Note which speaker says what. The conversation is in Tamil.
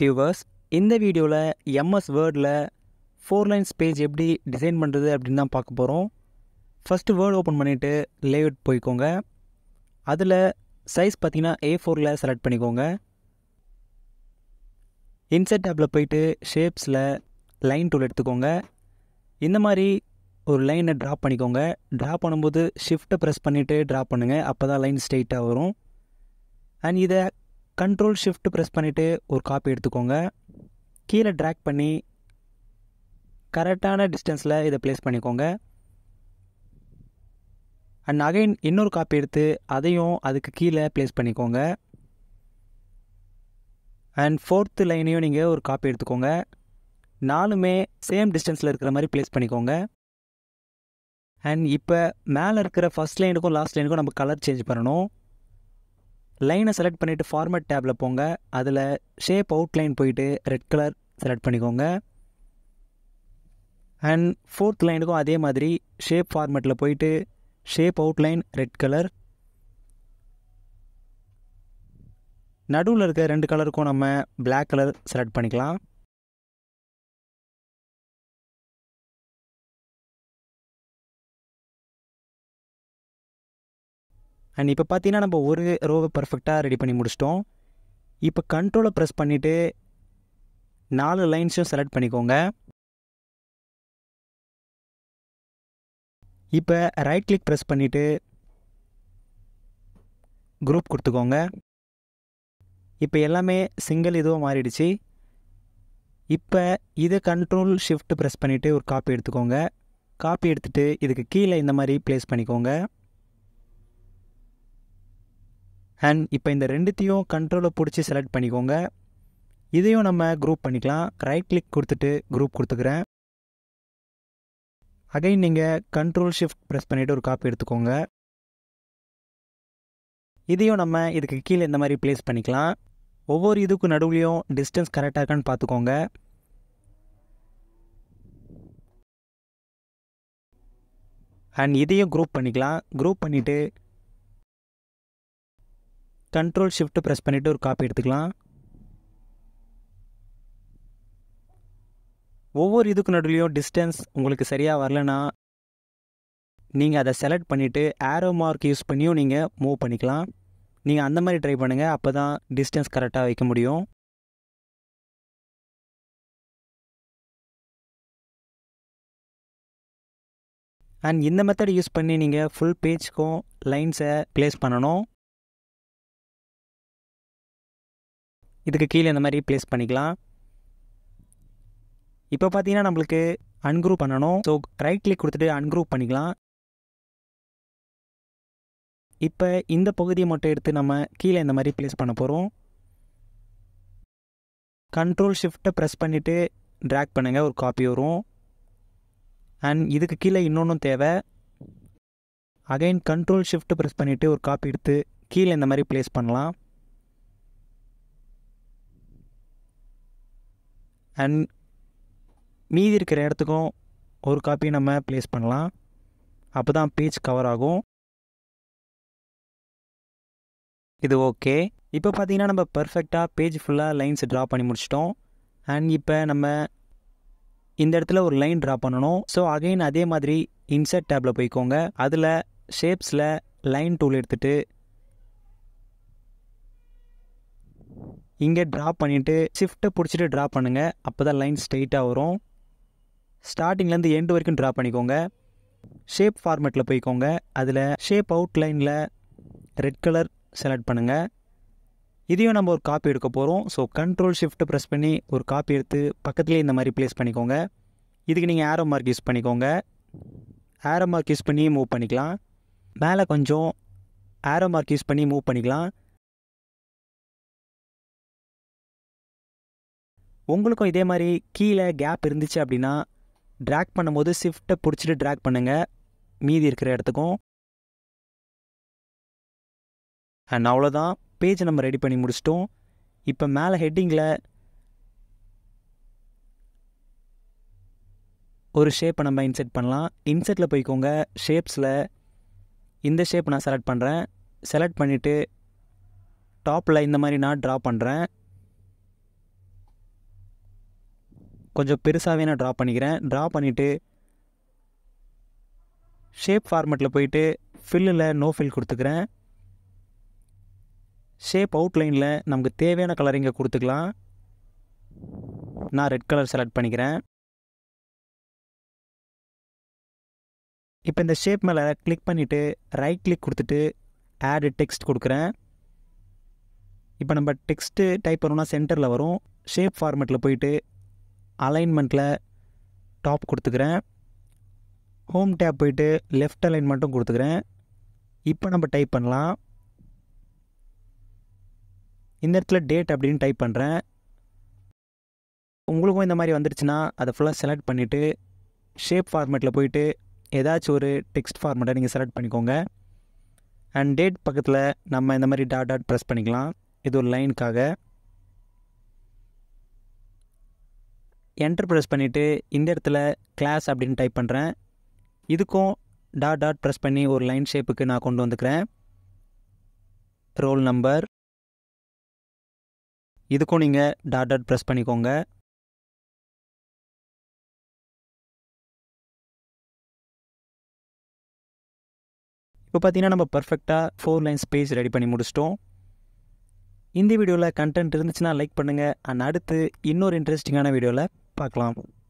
Speaker 1: வியூவர்ஸ் இந்த வீடியோவில் எம்எஸ் வேர்டில் ஃபோர் லைன்ஸ் பேஜ் எப்படி டிசைன் பண்ணுறது அப்படின்னு தான் பார்க்க போகிறோம் ஃபஸ்ட்டு வேர்டு ஓப்பன் பண்ணிவிட்டு லேஅவுட் போய்க்கோங்க அதில் சைஸ் பார்த்திங்கன்னா ஏ ஃபோரில் செலக்ட் பண்ணிக்கோங்க இன்செட் ஆப்பில் போயிட்டு ஷேப்ஸில் லைன் டூல் எடுத்துக்கோங்க இந்த மாதிரி ஒரு லைனை ட்ரா பண்ணிக்கோங்க ட்ரா பண்ணும்போது ஷிஃப்ட்டை ப்ரெஸ் பண்ணிவிட்டு ட்ரா பண்ணுங்கள் அப்போ தான் லைன் ஸ்ட்ரெயிட்டாக வரும் அண்ட் இதை கண்ட்ரோல் ஷிஃப்ட் ப்ரெஸ் பண்ணிவிட்டு ஒரு காப்பி எடுத்துக்கோங்க கீழே ட்ராக் பண்ணி கரெக்டான டிஸ்டன்ஸில் இதை ப்ளேஸ் பண்ணிக்கோங்க அண்ட் அகைன் இன்னொரு காப்பி எடுத்து அதையும் அதுக்கு கீழே ப்ளேஸ் பண்ணிக்கோங்க அண்ட் ஃபோர்த்து லைனையும் நீங்கள் ஒரு காப்பி எடுத்துக்கோங்க நாலுமே சேம் டிஸ்டன்ஸில் இருக்கிற மாதிரி ப்ளேஸ் பண்ணிக்கோங்க அண்ட் இப்போ மேலே இருக்கிற ஃபஸ்ட் லைனுக்கும் லாஸ்ட் லைனுக்கும் நம்ம கலர் சேஞ்ச் பண்ணணும் லைனை செலக்ட் பண்ணிவிட்டு ஃபார்மேட் டேப்பில் போங்க அதில் ஷேப் அவுட்லைன் போயிட்டு ரெட் கலர் செலக்ட் பண்ணிக்கோங்க அண்ட் ஃபோர்த் லைனுக்கும் அதே மாதிரி ஷேப் ஃபார்மேட்டில் போயிட்டு ஷேப் அவுட்லைன் ரெட் கலர் நடுவில் இருக்க ரெண்டு
Speaker 2: கலருக்கும் நம்ம பிளாக் கலர் செலக்ட் பண்ணிக்கலாம் அண்ட் இப்போ பார்த்தீங்கன்னா நம்ம ஒரு ரோவை பர்ஃபெக்டாக ரெடி பண்ணி முடிச்சிட்டோம் இப்போ
Speaker 1: கண்ட்ரோலை ப்ரெஸ் பண்ணிவிட்டு நாலு லைன்ஸும் செலக்ட் பண்ணிக்கோங்க இப்போ ரைட் கிளிக் ப்ரெஸ் பண்ணிவிட்டு குரூப் கொடுத்துக்கோங்க இப்போ எல்லாமே சிங்கிள் இதுவாக மாறிடுச்சு இப்போ இதை கண்ட்ரோல் ஷிஃப்ட் ப்ரெஸ் பண்ணிவிட்டு ஒரு காப்பி எடுத்துக்கோங்க காப்பி எடுத்துகிட்டு இதுக்கு கீழே இந்த மாதிரி ப்ளேஸ் பண்ணிக்கோங்க அண்ட் இப்போ இந்த ரெண்டுத்தையும் கண்ட்ரோலை பிடிச்சி செலக்ட் பண்ணிக்கோங்க இதையும் நம்ம குரூப் பண்ணிக்கலாம் ரைட் கிளிக் கொடுத்துட்டு குரூப் கொடுத்துக்கிறேன் அகைன் நீங்கள் கண்ட்ரோல் ஷிஃப்ட் ப்ரெஸ் பண்ணிவிட்டு ஒரு காப்பி எடுத்துக்கோங்க இதையும் நம்ம இதுக்கு கீழே இந்த மாதிரி ப்ளேஸ் பண்ணிக்கலாம் ஒவ்வொரு இதுக்கும் நடுவுலையும் டிஸ்டன்ஸ் கரெக்டாக இருக்கான்னு பார்த்துக்கோங்க அண்ட் இதையும் குரூப் பண்ணிக்கலாம் குரூப் பண்ணிவிட்டு கண்ட்ரோல் ஷிஃப்ட் ப்ரெஸ் பண்ணிவிட்டு ஒரு காப்பி எடுத்துக்கலாம் ஒவ்வொரு இதுக்கு நடுவிலையும் டிஸ்டன்ஸ் உங்களுக்கு சரியாக வரலனா நீங்கள் அதை செலக்ட் பண்ணிவிட்டு ஆரோ மார்க்
Speaker 2: யூஸ் பண்ணியும் நீங்கள் மூவ் பண்ணிக்கலாம் நீங்கள் அந்த மாதிரி ட்ரை பண்ணுங்கள் அப்போ தான் டிஸ்டன்ஸ் கரெக்டாக வைக்க முடியும் அண்ட் இந்த மெத்தட் யூஸ் பண்ணி நீங்கள் ஃபுல் பேஜ்க்கும் லைன்ஸை ப்ளேஸ் பண்ணணும்
Speaker 1: இதுக்கு கீழே இந்த மாதிரி ப்ளேஸ் பண்ணிக்கலாம் இப்போ பார்த்தீங்கன்னா நம்மளுக்கு அன்குரூப் பண்ணணும் ஸோ ரைட் கிளிக் கொடுத்துட்டு அன்குரூப் பண்ணிக்கலாம் இப்போ இந்த பகுதியை மட்டும் எடுத்து நம்ம கீழே இந்த மாதிரி ப்ளேஸ் பண்ண போகிறோம் கண்ட்ரோல் ஷிஃப்ட்டை ப்ரெஸ் பண்ணிவிட்டு ட்ராக் பண்ணுங்கள் ஒரு காப்பி வரும் அண்ட் இதுக்கு கீழே இன்னொன்றும் தேவை அகைன் கண்ட்ரோல் ஷிஃப்ட் ப்ரெஸ் பண்ணிவிட்டு ஒரு காப்பி எடுத்து கீழே இந்த மாதிரி ப்ளேஸ் பண்ணலாம் அண்ட் மீதி இருக்கிற இடத்துக்கும் ஒரு காப்பி நம்ம ப்ளேஸ் பண்ணலாம் அப்போ தான் பேஜ் கவர் ஆகும் இது ஓகே இப்போ பார்த்தீங்கன்னா நம்ம பர்ஃபெக்டாக பேஜ் ஃபுல்லாக லைன்ஸ் ட்ரா பண்ணி முடிச்சிட்டோம் அண்ட் இப்போ நம்ம இந்த இடத்துல ஒரு லைன் ட்ரா பண்ணணும் ஸோ அகெயின் அதே மாதிரி இன்சர்ட் டேப்பில் போய்க்கோங்க அதில் ஷேப்ஸில் லைன் டூல் எடுத்துகிட்டு இங்கே ட்ரா பண்ணிவிட்டு ஷிஃப்ட்டை பிடிச்சிட்டு ட்ரா பண்ணுங்கள் அப்போ தான் லைன் ஸ்ட்ரெயிட்டாக வரும் ஸ்டார்டிங்லேருந்து எண்டு வரைக்கும் ட்ரா பண்ணிக்கோங்க ஷேப் ஃபார்மேட்டில் போய்க்கோங்க அதில் ஷேப் அவுட் லைனில் ரெட் கலர் செலக்ட் பண்ணுங்கள் இதையும் நம்ம ஒரு காப்பி எடுக்க போகிறோம் ஸோ கண்ட்ரோல் ஷிஃப்ட்டு ப்ரெஸ் பண்ணி ஒரு காப்பி எடுத்து பக்கத்துலேயே இந்த மாதிரி ப்ளேஸ் பண்ணிக்கோங்க இதுக்கு நீங்கள் ஆரோ மார்க் யூஸ் பண்ணிக்கோங்க ஆரோ மார்க் யூஸ் பண்ணி மூவ் பண்ணிக்கலாம் மேலே கொஞ்சம்
Speaker 2: ஆரோ மார்க் யூஸ் பண்ணி மூவ் பண்ணிக்கலாம் உங்களுக்கும் இதே மாதிரி கீழே கேப் இருந்துச்சு அப்படின்னா
Speaker 1: ட்ராக் பண்ணும்போது ஷிஃப்ட்டை பிடிச்சிட்டு ட்ராக் பண்ணுங்கள் மீதி இருக்கிற இடத்துக்கும் அண்ட் அவ்வளோதான் பேஜ் நம்ம ரெடி பண்ணி முடிச்சிட்டோம் இப்போ மேலே ஹெட்டிங்கில் ஒரு ஷேப்பை நம்ம இன்செர்ட் பண்ணலாம் இன்செர்ட்டில் போய்க்கோங்க ஷேப்ஸில் இந்த ஷேப் நான் செலக்ட் பண்ணுறேன் செலக்ட் பண்ணிவிட்டு டாப்பில் இந்த மாதிரி நான் ட்ரா பண்ணுறேன் கொஞ்சம் பெருசாகவே நான் ட்ரா பண்ணிக்கிறேன் ட்ரா பண்ணிவிட்டு ஷேப் ஃபார்மெட்டில் போயிட்டு ஃபில்லில் நோ ஃபில் கொடுத்துக்கிறேன் ஷேப் அவுட்லைனில் நமக்கு தேவையான கலர் இங்கே கொடுத்துக்கலாம் நான் ரெட் கலர் செலக்ட் பண்ணிக்கிறேன் இப்போ இந்த ஷேப் மேலே கிளிக் பண்ணிவிட்டு ரைட் கிளிக் கொடுத்துட்டு ஆடு டெக்ஸ்ட் கொடுக்குறேன் இப்போ நம்ம டெக்ஸ்ட்டு டைப் பண்ணோம்னா சென்டரில் வரும் ஷேப் ஃபார்மெட்டில் போயிட்டு அலைன்மெண்ட்டில் டாப் கொடுத்துக்கிறேன் ஹோம் டேப் போயிட்டு லெஃப்ட் அலைன் மட்டும் கொடுத்துக்கிறேன் இப்போ நம்ம டைப் பண்ணலாம் இந்த இடத்துல டேட் அப்படின்னு டைப் பண்ணுறேன் உங்களுக்கும் இந்த மாதிரி வந்துருச்சுன்னா அதை ஃபுல்லாக செலக்ட் பண்ணிவிட்டு ஷேப் ஃபார்மேட்டில் போயிட்டு ஏதாச்சும் ஒரு டெக்ஸ்ட் ஃபார்மேட்டை நீங்கள் செலக்ட் பண்ணிக்கோங்க அண்ட் டேட் பக்கத்தில் நம்ம இந்த மாதிரி டாட் டாட் ப்ரெஸ் பண்ணிக்கலாம் இது ஒரு லைனுக்காக என்டர் ப்ரெஸ் பண்ணிவிட்டு இந்த இடத்துல கிளாஸ் அப்படின்னு டைப் பண்ணுறேன் இதுக்கும் டாட் டாட் ப்ரெஸ் பண்ணி ஒரு லைன் ஷேப்புக்கு நான் கொண்டு வந்துக்கிறேன்
Speaker 2: ரோல் நம்பர் இதுக்கும் நீங்கள் டாட் டாட் ப்ரெஸ் பண்ணிக்கோங்க இப்போ பார்த்தீங்கன்னா நம்ம
Speaker 1: பர்ஃபெக்டாக ஃபோர் லைன் ஸ்பேஸ் ரெடி பண்ணி முடிச்சிட்டோம் இந்த வீடியோவில் கண்டென்ட் இருந்துச்சுன்னா
Speaker 2: லைக் பண்ணுங்கள் அண்ட் அடுத்து இன்னொரு இன்ட்ரெஸ்டிங்கான வீடியோவில் claro